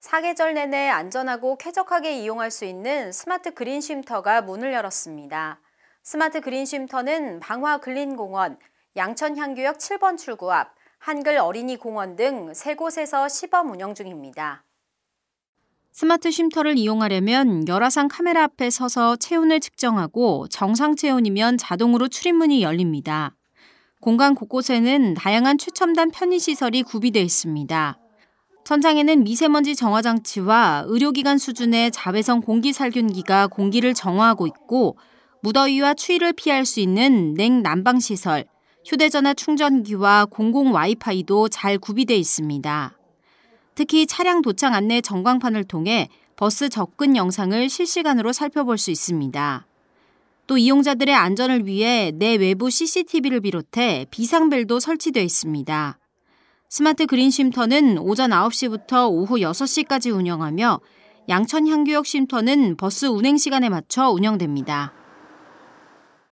사계절 내내 안전하고 쾌적하게 이용할 수 있는 스마트 그린 쉼터가 문을 열었습니다. 스마트 그린 쉼터는 방화 글린공원 양천향교역 7번 출구 앞, 한글 어린이 공원 등 3곳에서 시범 운영 중입니다. 스마트 쉼터를 이용하려면 열화상 카메라 앞에 서서 체온을 측정하고 정상 체온이면 자동으로 출입문이 열립니다. 공간 곳곳에는 다양한 최첨단 편의시설이 구비되어 있습니다. 천장에는 미세먼지 정화 장치와 의료기관 수준의 자외선 공기 살균기가 공기를 정화하고 있고 무더위와 추위를 피할 수 있는 냉난방 시설, 휴대전화 충전기와 공공 와이파이도 잘 구비돼 있습니다. 특히 차량 도착 안내 전광판을 통해 버스 접근 영상을 실시간으로 살펴볼 수 있습니다. 또 이용자들의 안전을 위해 내 외부 CCTV를 비롯해 비상벨도 설치되어 있습니다. 스마트 그린 쉼터는 오전 9시부터 오후 6시까지 운영하며 양천향교역 쉼터는 버스 운행 시간에 맞춰 운영됩니다.